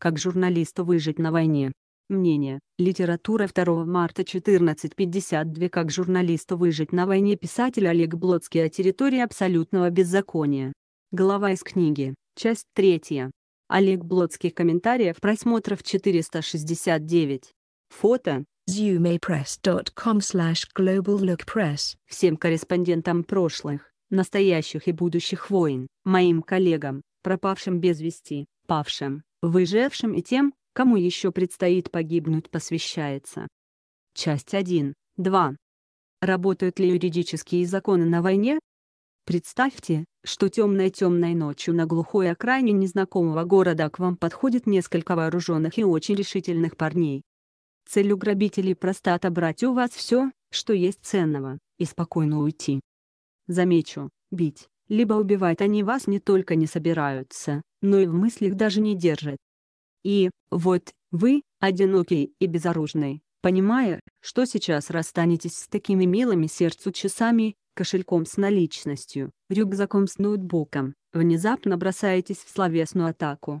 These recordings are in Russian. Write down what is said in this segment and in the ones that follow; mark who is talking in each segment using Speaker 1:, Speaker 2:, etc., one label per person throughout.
Speaker 1: Как журналисту выжить на войне. Мнение. Литература 2 марта 14.52 Как журналисту выжить на войне писатель Олег Блоцкий о территории абсолютного беззакония. Глава из книги. Часть 3. Олег Блоцкий. Комментариев просмотров 469. Фото. zoomaypress.com slash global look press. Всем корреспондентам прошлых, настоящих и будущих войн, моим коллегам, пропавшим без вести, павшим, Выжившим и тем, кому еще предстоит погибнуть, посвящается. Часть 1. 2. Работают ли юридические законы на войне? Представьте, что темной-темной ночью на глухой окраине незнакомого города к вам подходит несколько вооруженных и очень решительных парней. Целью грабителей просто отобрать у вас все, что есть ценного, и спокойно уйти. Замечу, бить, либо убивать они вас не только не собираются, но и в мыслях даже не держат. И, вот, вы, одинокий и безоружный, понимая, что сейчас расстанетесь с такими милыми сердцу часами, кошельком с наличностью, рюкзаком с ноутбуком, внезапно бросаетесь в словесную атаку.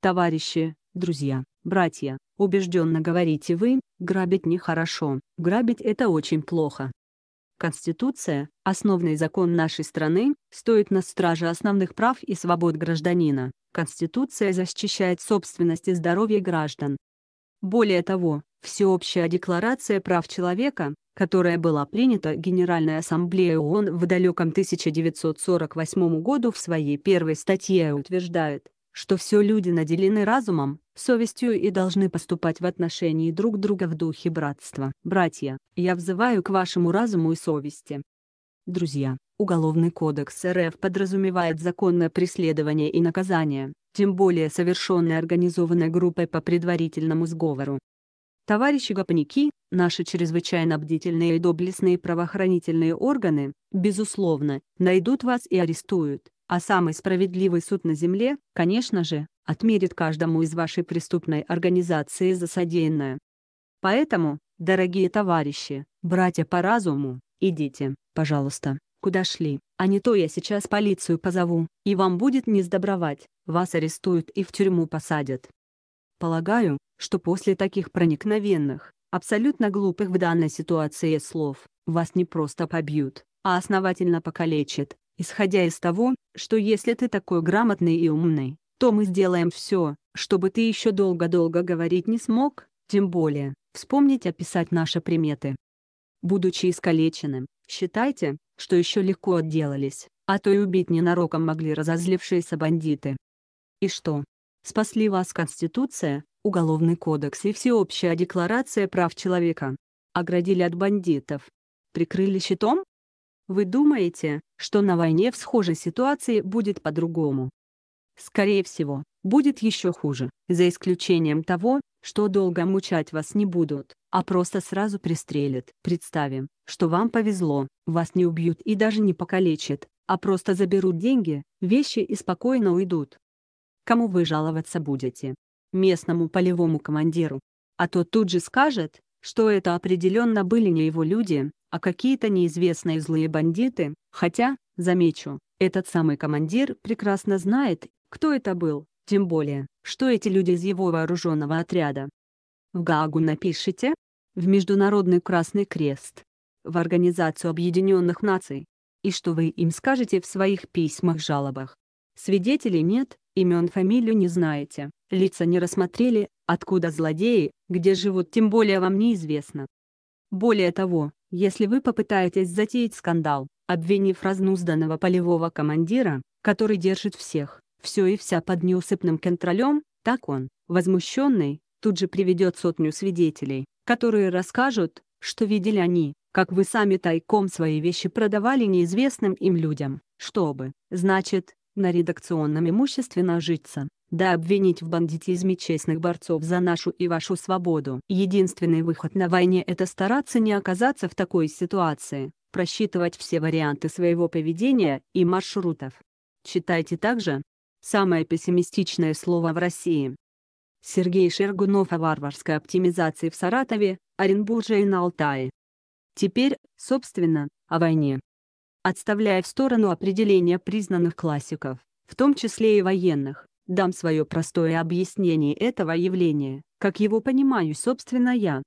Speaker 1: Товарищи, друзья, братья, убежденно говорите вы, грабить нехорошо, грабить это очень плохо, Конституция, основный закон нашей страны, стоит на страже основных прав и свобод гражданина. Конституция защищает собственность и здоровье граждан. Более того, Всеобщая декларация прав человека, которая была принята Генеральной Ассамблеей ООН в далеком 1948 году в своей первой статье утверждает, что все люди наделены разумом, совестью и должны поступать в отношении друг друга в духе братства. Братья, я взываю к вашему разуму и совести. Друзья, Уголовный кодекс РФ подразумевает законное преследование и наказание, тем более совершенное организованной группой по предварительному сговору. Товарищи гопники, наши чрезвычайно бдительные и доблестные правоохранительные органы, безусловно, найдут вас и арестуют, а самый справедливый суд на Земле, конечно же, отмерит каждому из вашей преступной организации за содеянное. Поэтому, дорогие товарищи, братья по разуму, идите, пожалуйста, куда шли, а не то я сейчас полицию позову, и вам будет не сдобровать, вас арестуют и в тюрьму посадят. Полагаю, что после таких проникновенных, абсолютно глупых в данной ситуации слов, вас не просто побьют, а основательно покалечат, Исходя из того, что если ты такой грамотный и умный, то мы сделаем все, чтобы ты еще долго-долго говорить не смог, тем более, вспомнить описать наши приметы. Будучи искалеченным, считайте, что еще легко отделались, а то и убить ненароком могли разозлившиеся бандиты. И что? Спасли вас Конституция, Уголовный кодекс и Всеобщая декларация прав человека. Оградили от бандитов. Прикрыли щитом? Вы думаете, что на войне в схожей ситуации будет по-другому? Скорее всего, будет еще хуже, за исключением того, что долго мучать вас не будут, а просто сразу пристрелят. Представим, что вам повезло, вас не убьют и даже не покалечат, а просто заберут деньги, вещи и спокойно уйдут. Кому вы жаловаться будете? Местному полевому командиру. А то тут же скажет, что это определенно были не его люди, а какие-то неизвестные злые бандиты, хотя, замечу, этот самый командир прекрасно знает, кто это был, тем более, что эти люди из его вооруженного отряда. В Гаагу напишите? В Международный Красный Крест. В Организацию Объединенных Наций. И что вы им скажете в своих письмах-жалобах? Свидетелей нет, имен фамилию не знаете, лица не рассмотрели, откуда злодеи, где живут тем более вам неизвестно. Более того, если вы попытаетесь затеять скандал, обвинив разнузданного полевого командира, который держит всех, все и вся под неусыпным контролем, так он, возмущенный, тут же приведет сотню свидетелей, которые расскажут, что видели они, как вы сами тайком свои вещи продавали неизвестным им людям, чтобы, значит, на редакционном имуществе нажиться да обвинить в бандитизме честных борцов за нашу и вашу свободу. Единственный выход на войне – это стараться не оказаться в такой ситуации, просчитывать все варианты своего поведения и маршрутов. Читайте также «Самое пессимистичное слово в России». Сергей Шергунов о варварской оптимизации в Саратове, Оренбурже и на Алтае. Теперь, собственно, о войне. Отставляя в сторону определения признанных классиков, в том числе и военных, дам свое простое объяснение этого явления, как его понимаю собственно я.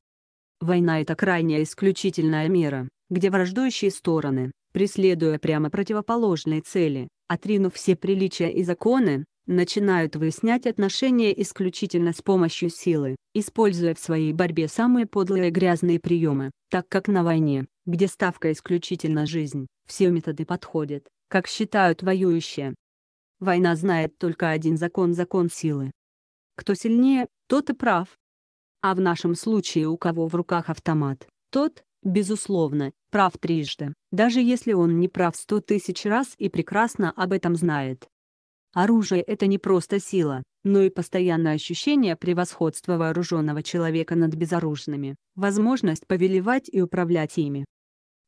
Speaker 1: Война — это крайняя исключительная мера, где враждующие стороны, преследуя прямо противоположные цели, отринув все приличия и законы, начинают выяснять отношения исключительно с помощью силы, используя в своей борьбе самые подлые и грязные приемы, так как на войне, где ставка исключительно жизнь, все методы подходят, как считают воюющие, Война знает только один закон – закон силы. Кто сильнее, тот и прав. А в нашем случае у кого в руках автомат, тот, безусловно, прав трижды, даже если он не прав сто тысяч раз и прекрасно об этом знает. Оружие – это не просто сила, но и постоянное ощущение превосходства вооруженного человека над безоружными, возможность повелевать и управлять ими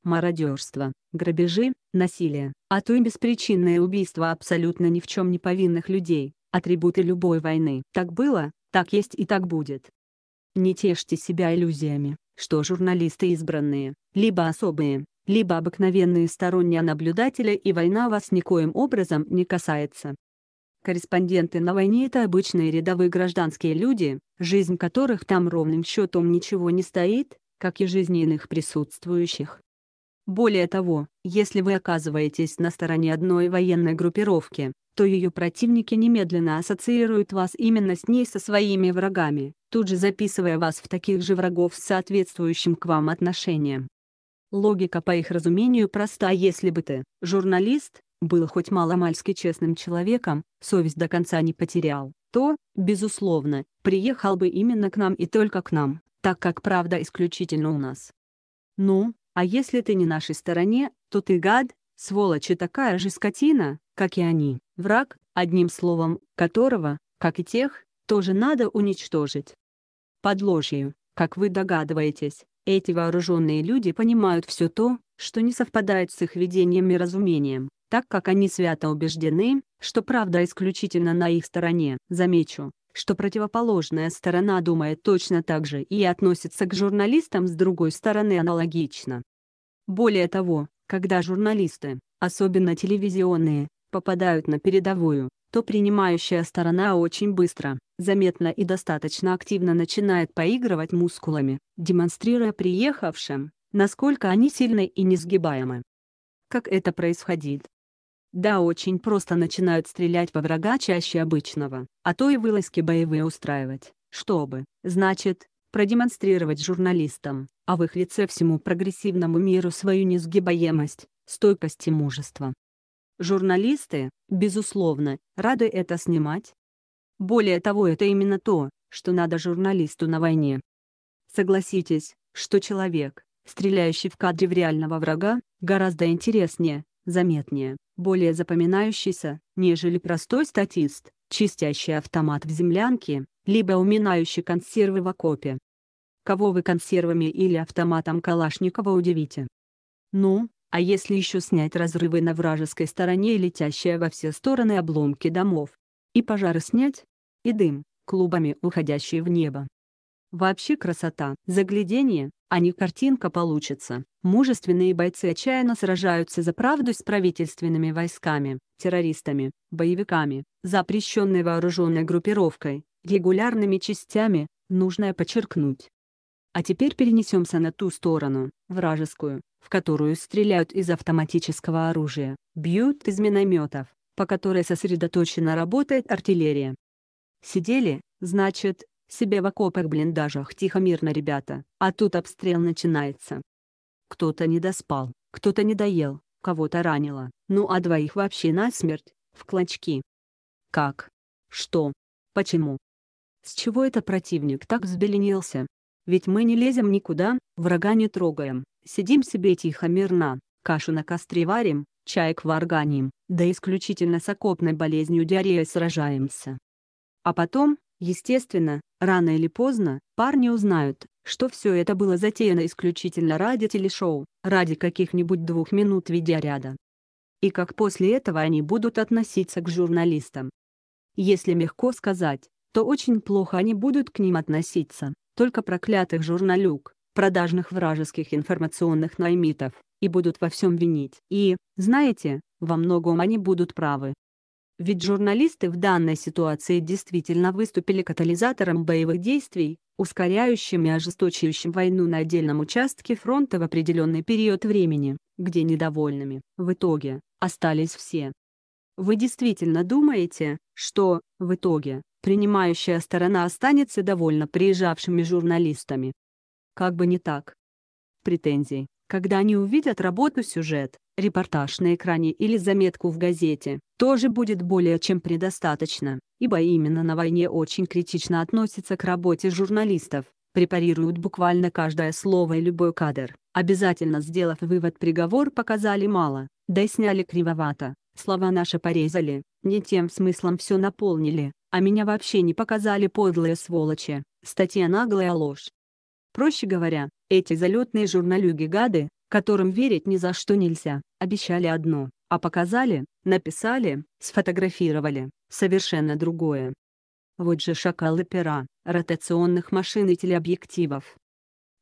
Speaker 1: мародерство, грабежи, насилие, а то и беспричинное убийство абсолютно ни в чем не повинных людей, атрибуты любой войны. Так было, так есть и так будет. Не тешьте себя иллюзиями, что журналисты избранные, либо особые, либо обыкновенные сторонние наблюдатели и война вас никоим образом не касается. Корреспонденты на войне — это обычные рядовые гражданские люди, жизнь которых там ровным счетом ничего не стоит, как и жизни иных присутствующих. Более того, если вы оказываетесь на стороне одной военной группировки, то ее противники немедленно ассоциируют вас именно с ней со своими врагами, тут же записывая вас в таких же врагов с соответствующим к вам отношением. Логика по их разумению проста если бы ты, журналист, был хоть маломальски честным человеком, совесть до конца не потерял, то, безусловно, приехал бы именно к нам и только к нам, так как правда исключительно у нас. Ну, а если ты не нашей стороне, то ты гад, сволочь и такая же скотина, как и они. Враг, одним словом, которого, как и тех, тоже надо уничтожить. Под ложью, как вы догадываетесь, эти вооруженные люди понимают все то, что не совпадает с их видением и разумением, так как они свято убеждены, что правда исключительно на их стороне. Замечу, что противоположная сторона думает точно так же и относится к журналистам с другой стороны аналогично. Более того, когда журналисты, особенно телевизионные, попадают на передовую, то принимающая сторона очень быстро, заметно и достаточно активно начинает поигрывать мускулами, демонстрируя приехавшим, насколько они сильны и несгибаемы. Как это происходит? Да, очень просто начинают стрелять по врага чаще обычного, а то и вылазки боевые устраивать, чтобы, значит, продемонстрировать журналистам, а в их лице всему прогрессивному миру свою несгибаемость, стойкость и мужество. Журналисты, безусловно, рады это снимать. Более того, это именно то, что надо журналисту на войне. Согласитесь, что человек, стреляющий в кадре в реального врага, гораздо интереснее, заметнее, более запоминающийся, нежели простой статист, чистящий автомат в землянке, либо уминающий консервы в окопе. Кого вы консервами или автоматом Калашникова удивите? Ну, а если еще снять разрывы на вражеской стороне и летящие во все стороны обломки домов? И пожары снять? И дым, клубами уходящий в небо. Вообще красота, заглядение, а не картинка получится. Мужественные бойцы отчаянно сражаются за правду с правительственными войсками, террористами, боевиками, запрещенной вооруженной группировкой, регулярными частями, нужно подчеркнуть. А теперь перенесемся на ту сторону, вражескую, в которую стреляют из автоматического оружия, бьют из минометов, по которой сосредоточенно работает артиллерия. Сидели, значит, себе в окопах блиндажах тихо мирно ребята, а тут обстрел начинается. Кто-то не доспал, кто-то не доел, кого-то ранило, ну а двоих вообще насмерть, в клочки. Как? Что? Почему? С чего это противник так взбеленился? Ведь мы не лезем никуда, врага не трогаем, сидим себе тихо мирно, кашу на костре варим, чаек варганим, да исключительно с окопной болезнью диареей сражаемся. А потом, Естественно, рано или поздно, парни узнают, что все это было затеяно исключительно ради телешоу, ради каких-нибудь двух минут видеоряда. И как после этого они будут относиться к журналистам. Если мягко сказать, то очень плохо они будут к ним относиться, только проклятых журналюк, продажных вражеских информационных наймитов, и будут во всем винить. И, знаете, во многом они будут правы. Ведь журналисты в данной ситуации действительно выступили катализатором боевых действий, ускоряющим и ожесточающим войну на отдельном участке фронта в определенный период времени, где недовольными, в итоге, остались все. Вы действительно думаете, что, в итоге, принимающая сторона останется довольно приезжавшими журналистами? Как бы не так. Претензий, когда они увидят работу сюжет, репортаж на экране или заметку в газете, тоже будет более чем предостаточно, ибо именно на войне очень критично относятся к работе журналистов, препарируют буквально каждое слово и любой кадр, обязательно сделав вывод приговор показали мало, да и сняли кривовато, слова наши порезали, не тем смыслом все наполнили, а меня вообще не показали подлые сволочи, статья наглая ложь. Проще говоря, эти залетные журналюги-гады, которым верить ни за что нельзя, обещали одно, а показали, написали, сфотографировали, совершенно другое. Вот же шакалы пера, ротационных машин и телеобъективов.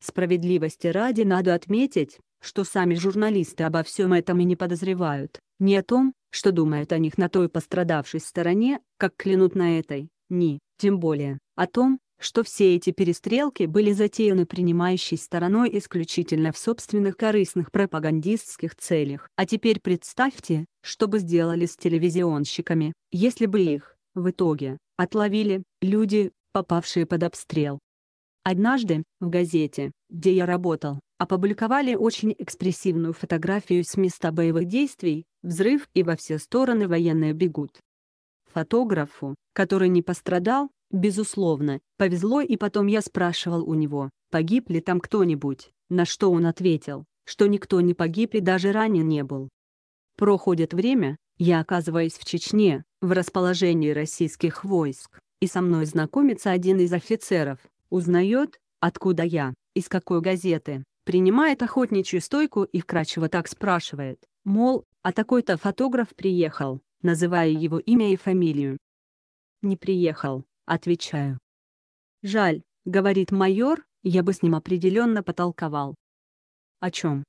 Speaker 1: Справедливости ради надо отметить, что сами журналисты обо всем этом и не подозревают, ни о том, что думают о них на той пострадавшей стороне, как клянут на этой, ни, тем более, о том, что все эти перестрелки были затеяны принимающей стороной исключительно в собственных корыстных пропагандистских целях. А теперь представьте, что бы сделали с телевизионщиками, если бы их, в итоге, отловили люди, попавшие под обстрел. Однажды, в газете, где я работал, опубликовали очень экспрессивную фотографию с места боевых действий, взрыв и во все стороны военные бегут. Фотографу, который не пострадал, Безусловно, повезло, и потом я спрашивал у него, погиб ли там кто-нибудь, на что он ответил, что никто не погиб и даже ранен не был. Проходит время, я оказываюсь в Чечне, в расположении российских войск, и со мной знакомится один из офицеров, узнает, откуда я, из какой газеты, принимает охотничью стойку и вкрадчиво так спрашивает, мол, а такой-то фотограф приехал, называя его имя и фамилию. Не приехал, Отвечаю. «Жаль», — говорит майор, — «я бы с ним определенно потолковал». «О чем?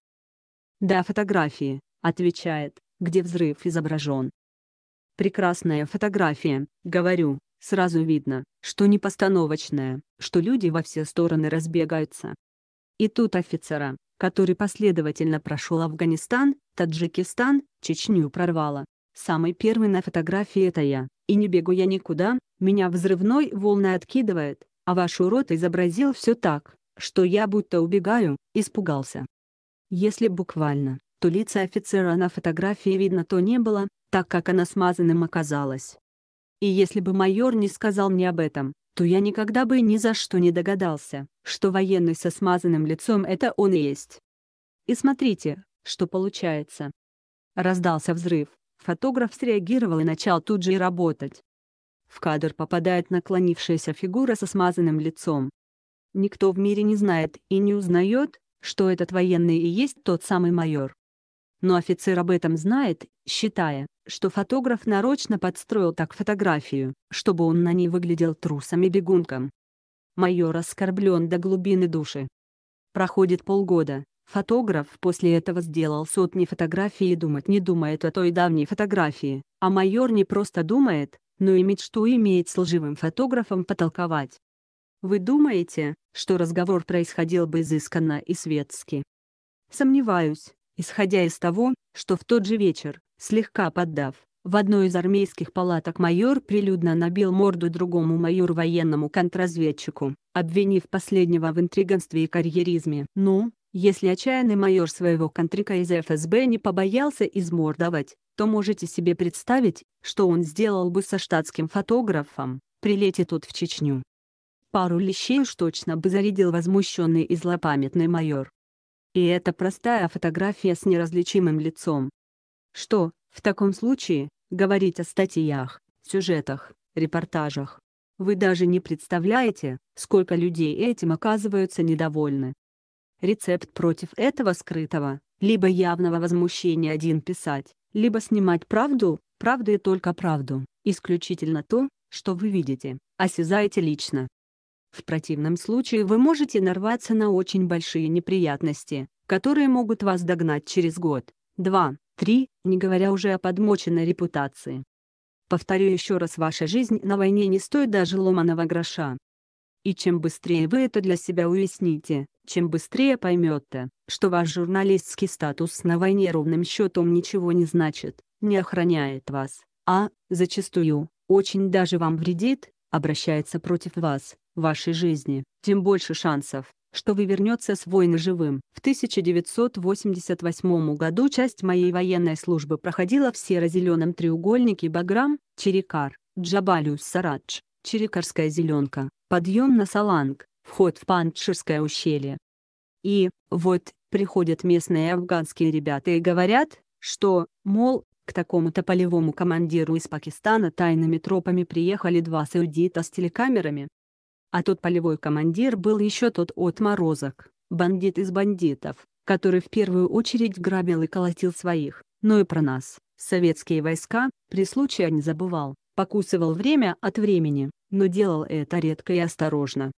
Speaker 1: «Да, о фотографии», — отвечает, — «где взрыв изображен». «Прекрасная фотография», — говорю, — «сразу видно, что не постановочная, что люди во все стороны разбегаются». И тут офицера, который последовательно прошел Афганистан, Таджикистан, Чечню прорвало. Самый первый на фотографии это я, и не бегу я никуда, меня взрывной волной откидывает, а ваш урод изобразил все так, что я будто убегаю, испугался. Если буквально, то лица офицера на фотографии видно то не было, так как она смазанным оказалась. И если бы майор не сказал мне об этом, то я никогда бы ни за что не догадался, что военный со смазанным лицом это он и есть. И смотрите, что получается. Раздался взрыв. Фотограф среагировал и начал тут же и работать. В кадр попадает наклонившаяся фигура со смазанным лицом. Никто в мире не знает и не узнает, что этот военный и есть тот самый майор. Но офицер об этом знает, считая, что фотограф нарочно подстроил так фотографию, чтобы он на ней выглядел трусом и бегунком. Майор оскорблен до глубины души. Проходит полгода, Фотограф после этого сделал сотни фотографий и думать не думает о той давней фотографии, а майор не просто думает, но и мечту имеет с лживым фотографом потолковать. Вы думаете, что разговор происходил бы изысканно и светски? Сомневаюсь, исходя из того, что в тот же вечер, слегка поддав, в одной из армейских палаток майор прилюдно набил морду другому майор военному контрразведчику, обвинив последнего в интриганстве и карьеризме. «Ну, если отчаянный майор своего контрика из ФСБ не побоялся измордовать, то можете себе представить, что он сделал бы со штатским фотографом, прилетит тут в Чечню. Пару лещей уж точно бы зарядил возмущенный и злопамятный майор. И это простая фотография с неразличимым лицом. Что, в таком случае, говорить о статьях, сюжетах, репортажах? Вы даже не представляете, сколько людей этим оказываются недовольны. Рецепт против этого скрытого, либо явного возмущения один писать, либо снимать правду, правду и только правду, исключительно то, что вы видите, осязаете лично. В противном случае вы можете нарваться на очень большие неприятности, которые могут вас догнать через год, два, три, не говоря уже о подмоченной репутации. Повторю еще раз, ваша жизнь на войне не стоит даже ломаного гроша. И чем быстрее вы это для себя уясните, чем быстрее поймет-то, что ваш журналистский статус на войне ровным счетом ничего не значит, не охраняет вас, а, зачастую, очень даже вам вредит, обращается против вас, вашей жизни, тем больше шансов, что вы вернется с войны живым. В 1988 году часть моей военной службы проходила в серо-зеленом треугольнике Баграм, Черикар, Джабалюс-Сарадж, Черикарская зеленка, подъем на Саланг, вход в Панчерское ущелье. И вот приходят местные афганские ребята и говорят, что, мол, к такому-то полевому командиру из Пакистана тайными тропами приехали два саудита с телекамерами. А тот полевой командир был еще тот отморозок, бандит из бандитов, который в первую очередь грабил и колотил своих, но и про нас, советские войска, при случае не забывал, покусывал время от времени, но делал это редко и осторожно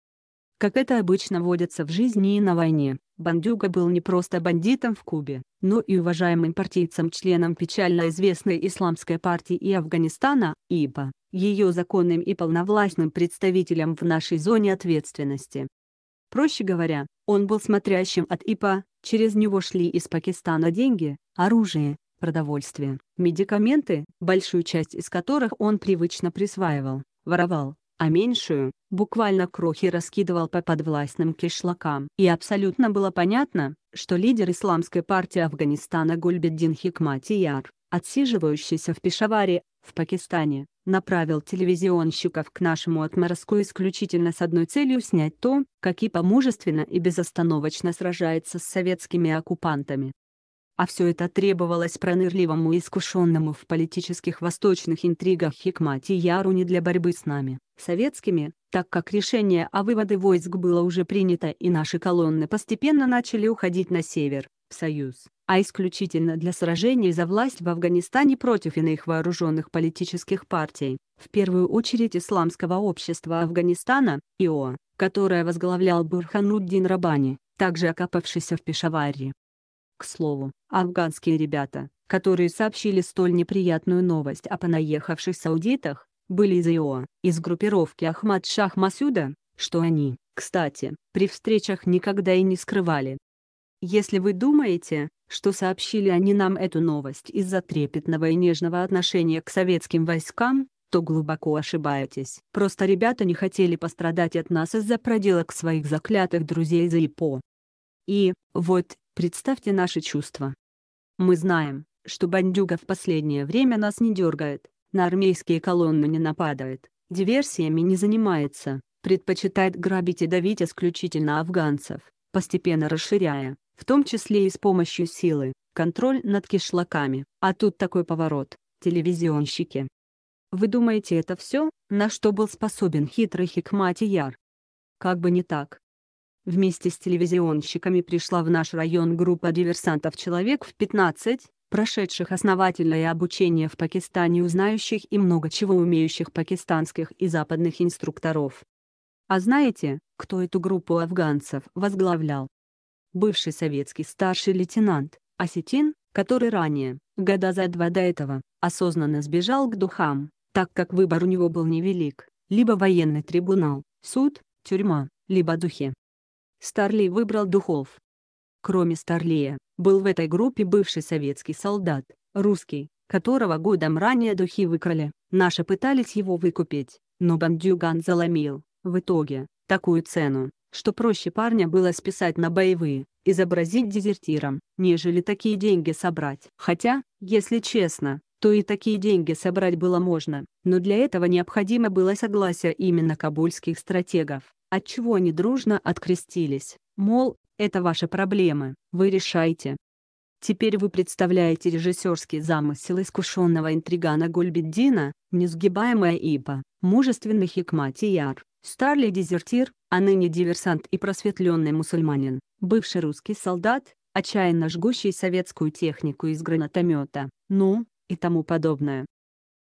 Speaker 1: как это обычно водится в жизни и на войне. Бандюга был не просто бандитом в Кубе, но и уважаемым партийцем-членом печально известной Исламской партии и Афганистана, (ИПА). ее законным и полновластным представителем в нашей зоне ответственности. Проще говоря, он был смотрящим от ИПА, через него шли из Пакистана деньги, оружие, продовольствие, медикаменты, большую часть из которых он привычно присваивал, воровал, а меньшую, буквально крохи раскидывал по подвластным кишлакам. И абсолютно было понятно, что лидер исламской партии Афганистана Гульбеддин Хикматияр, отсиживающийся в Пешаваре, в Пакистане, направил телевизионщиков к нашему отморозку исключительно с одной целью снять то, как и помужественно и безостановочно сражается с советскими оккупантами а все это требовалось пронырливому и искушенному в политических восточных интригах Хикмати Яру не для борьбы с нами, советскими, так как решение о выводе войск было уже принято и наши колонны постепенно начали уходить на север, в Союз, а исключительно для сражений за власть в Афганистане против иных вооруженных политических партий, в первую очередь Исламского общества Афганистана, ИО, которое возглавлял Бурхануддин Рабани, также окопавшийся в Пешаваре. К слову, афганские ребята, которые сообщили столь неприятную новость о понаехавших саудитах, были из ИО, из группировки Ахмад Шах Масюда, что они, кстати, при встречах никогда и не скрывали. Если вы думаете, что сообщили они нам эту новость из-за трепетного и нежного отношения к советским войскам, то глубоко ошибаетесь. Просто ребята не хотели пострадать от нас из-за проделок своих заклятых друзей за ИПО. И, вот, Представьте наши чувства. Мы знаем, что бандюга в последнее время нас не дергает, на армейские колонны не нападает, диверсиями не занимается, предпочитает грабить и давить исключительно афганцев, постепенно расширяя, в том числе и с помощью силы, контроль над кишлаками. А тут такой поворот, телевизионщики. Вы думаете это все, на что был способен хитрый Хикматияр? Как бы не так, Вместе с телевизионщиками пришла в наш район группа диверсантов «Человек в 15», прошедших основательное обучение в Пакистане, узнающих и много чего умеющих пакистанских и западных инструкторов. А знаете, кто эту группу афганцев возглавлял? Бывший советский старший лейтенант, осетин, который ранее, года за два до этого, осознанно сбежал к духам, так как выбор у него был невелик, либо военный трибунал, суд, тюрьма, либо духи. Старли выбрал Духов. Кроме Старлея, был в этой группе бывший советский солдат, русский, которого годом ранее духи выкрали. Наши пытались его выкупить, но бандюган заломил, в итоге, такую цену, что проще парня было списать на боевые, изобразить дезертиром, нежели такие деньги собрать. Хотя, если честно, то и такие деньги собрать было можно, но для этого необходимо было согласие именно кабульских стратегов, отчего они дружно открестились, мол, это ваши проблемы, вы решайте. Теперь вы представляете режиссерский замысел искушенного интригана Гульбеддина, несгибаемая Ипа, мужественный Хикматияр, Яр, дезертир, а ныне диверсант и просветленный мусульманин, бывший русский солдат, отчаянно жгущий советскую технику из гранатомета. Ну, и тому подобное.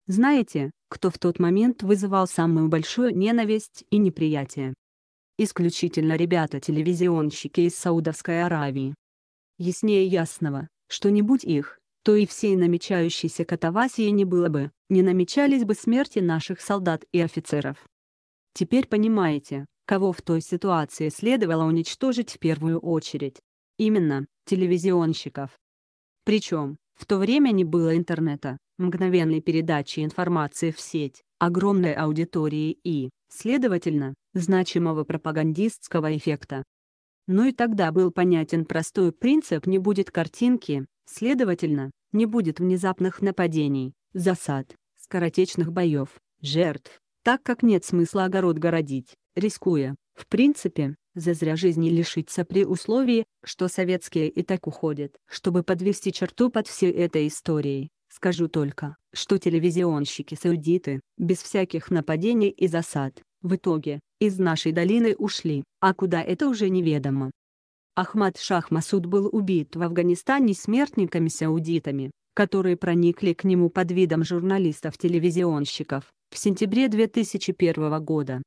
Speaker 1: Знаете, кто в тот момент вызывал самую большую ненависть и неприятие? Исключительно ребята-телевизионщики из Саудовской Аравии. Яснее ясного, что не будь их, то и всей намечающейся катавасии не было бы, не намечались бы смерти наших солдат и офицеров. Теперь понимаете, кого в той ситуации следовало уничтожить в первую очередь. Именно, телевизионщиков. Причем, в то время не было интернета, мгновенной передачи информации в сеть, огромной аудитории и, следовательно, значимого пропагандистского эффекта. Но ну и тогда был понятен простой принцип «не будет картинки», следовательно, не будет внезапных нападений, засад, скоротечных боев, жертв, так как нет смысла огород городить, рискуя, в принципе, Зазря жизни лишиться при условии, что советские и так уходят. Чтобы подвести черту под всей этой историей, скажу только, что телевизионщики-саудиты, без всяких нападений и засад, в итоге, из нашей долины ушли, а куда это уже неведомо. Ахмад Шах Масуд был убит в Афганистане смертниками-саудитами, которые проникли к нему под видом журналистов-телевизионщиков, в сентябре 2001 года.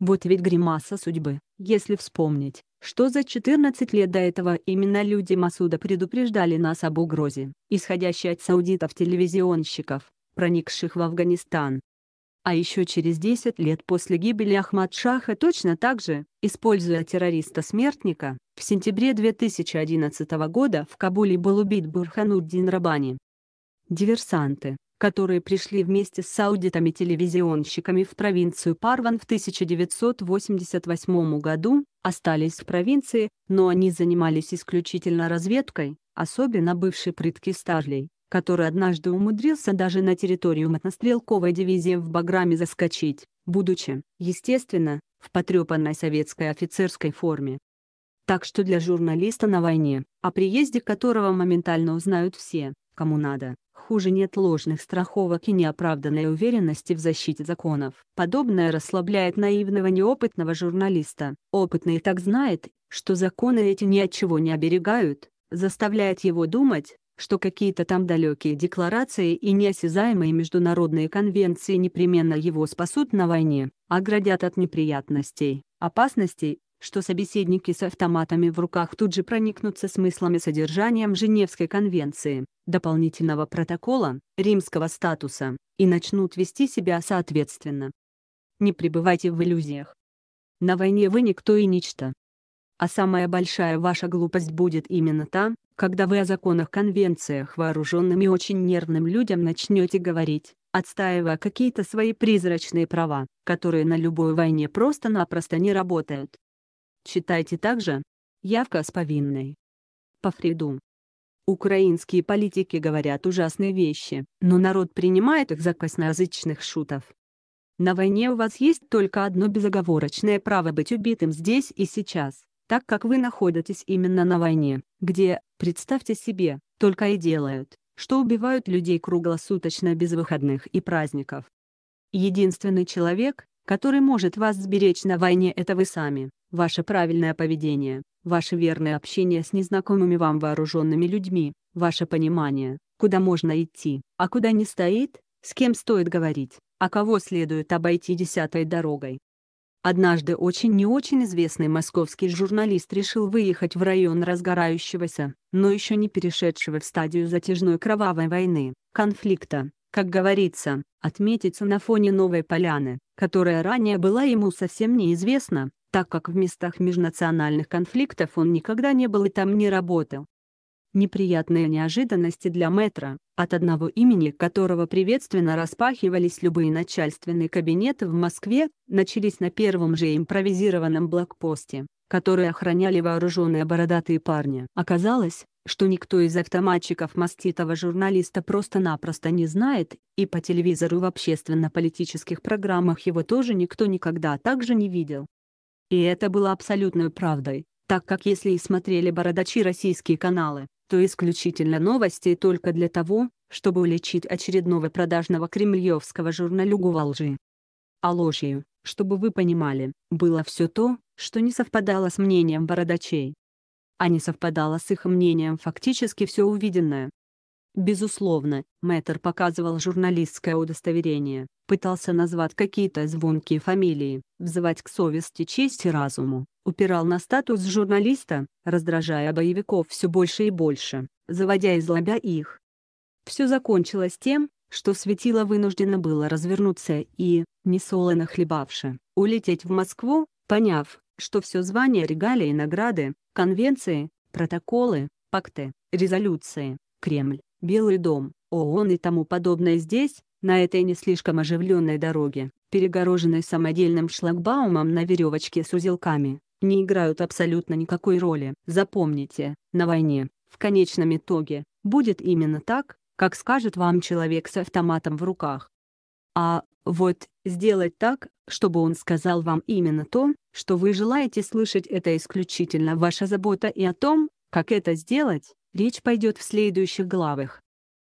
Speaker 1: Вот ведь гримаса судьбы. Если вспомнить, что за 14 лет до этого именно люди Масуда предупреждали нас об угрозе, исходящей от саудитов-телевизионщиков, проникших в Афганистан. А еще через 10 лет после гибели Ахмад-Шаха точно так же, используя террориста-смертника, в сентябре 2011 года в Кабуле был убит Бурхануддин Рабани. Диверсанты, которые пришли вместе с аудитами-телевизионщиками в провинцию Парван в 1988 году, остались в провинции, но они занимались исключительно разведкой, особенно бывший предки Старлей, который однажды умудрился даже на территорию мотострелковой дивизии в Баграме заскочить, будучи, естественно, в потрепанной советской офицерской форме. Так что для журналиста на войне, о приезде которого моментально узнают все, кому надо, Хуже нет ложных страховок и неоправданной уверенности в защите законов. Подобное расслабляет наивного неопытного журналиста. Опытный так знает, что законы эти ни от чего не оберегают, заставляет его думать, что какие-то там далекие декларации и неосязаемые международные конвенции непременно его спасут на войне, оградят а от неприятностей, опасностей что собеседники с автоматами в руках тут же проникнутся смыслом и содержанием Женевской конвенции, дополнительного протокола, римского статуса, и начнут вести себя соответственно. Не пребывайте в иллюзиях. На войне вы никто и ничто. А самая большая ваша глупость будет именно та, когда вы о законах-конвенциях вооруженным и очень нервным людям начнете говорить, отстаивая какие-то свои призрачные права, которые на любой войне просто-напросто не работают. Читайте также. Явка с повинной. По Фриду. Украинские политики говорят ужасные вещи, но народ принимает их за косноязычных шутов. На войне у вас есть только одно безоговорочное право быть убитым здесь и сейчас, так как вы находитесь именно на войне, где, представьте себе, только и делают, что убивают людей круглосуточно без выходных и праздников. Единственный человек, который может вас сберечь на войне это вы сами, ваше правильное поведение, ваше верное общение с незнакомыми вам вооруженными людьми, ваше понимание, куда можно идти, а куда не стоит, с кем стоит говорить, а кого следует обойти десятой дорогой. Однажды очень не очень известный московский журналист решил выехать в район разгорающегося, но еще не перешедшего в стадию затяжной кровавой войны, конфликта, как говорится, отметиться на фоне новой поляны, которая ранее была ему совсем неизвестна, так как в местах межнациональных конфликтов он никогда не был и там не работал. Неприятные неожиданности для мэтра, от одного имени которого приветственно распахивались любые начальственные кабинеты в Москве, начались на первом же импровизированном блокпосте, который охраняли вооруженные бородатые парни. Оказалось, что никто из автоматчиков маститого журналиста просто-напросто не знает, и по телевизору в общественно-политических программах его тоже никто никогда также не видел. И это было абсолютной правдой, так как если и смотрели бородачи российские каналы, то исключительно новости только для того, чтобы улечить очередного продажного кремлевского журналюгу во лжи. А ложью, чтобы вы понимали, было все то, что не совпадало с мнением бородачей а не совпадало с их мнением фактически все увиденное. Безусловно, Мэттер показывал журналистское удостоверение, пытался назвать какие-то звонкие фамилии, взывать к совести честь и разуму, упирал на статус журналиста, раздражая боевиков все больше и больше, заводя и злобя их. Все закончилось тем, что светило вынуждено было развернуться и, несолоно хлебавши, улететь в Москву, поняв, что все звания, регалии, награды, конвенции, протоколы, пакты, резолюции, Кремль, Белый дом, ООН и тому подобное здесь, на этой не слишком оживленной дороге, перегороженной самодельным шлагбаумом на веревочке с узелками, не играют абсолютно никакой роли. Запомните, на войне, в конечном итоге, будет именно так, как скажет вам человек с автоматом в руках. А вот, сделать так, чтобы он сказал вам именно то, что вы желаете слышать, это исключительно ваша забота и о том, как это сделать, речь пойдет в следующих главах.